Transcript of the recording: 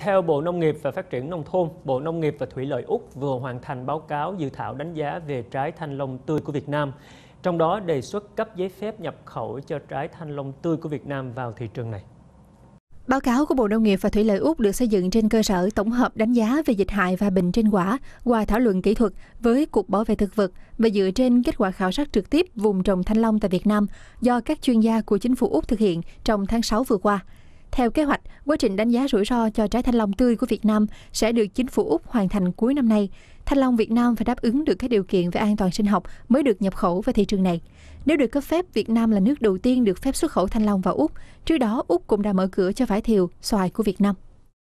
Theo Bộ Nông nghiệp và Phát triển Nông thôn, Bộ Nông nghiệp và Thủy lợi Úc vừa hoàn thành báo cáo dự thảo đánh giá về trái thanh long tươi của Việt Nam, trong đó đề xuất cấp giấy phép nhập khẩu cho trái thanh long tươi của Việt Nam vào thị trường này. Báo cáo của Bộ Nông nghiệp và Thủy lợi Úc được xây dựng trên cơ sở tổng hợp đánh giá về dịch hại và bệnh trên quả qua thảo luận kỹ thuật với Cục Bảo vệ Thực vật và dựa trên kết quả khảo sát trực tiếp vùng trồng thanh long tại Việt Nam do các chuyên gia của chính phủ Úc thực hiện trong tháng 6 vừa qua. Theo kế hoạch, quá trình đánh giá rủi ro cho trái thanh long tươi của Việt Nam sẽ được chính phủ Úc hoàn thành cuối năm nay. Thanh long Việt Nam phải đáp ứng được các điều kiện về an toàn sinh học mới được nhập khẩu vào thị trường này. Nếu được cấp phép, Việt Nam là nước đầu tiên được phép xuất khẩu thanh long vào Úc. Trước đó, Úc cũng đã mở cửa cho vải thiều, xoài của Việt Nam.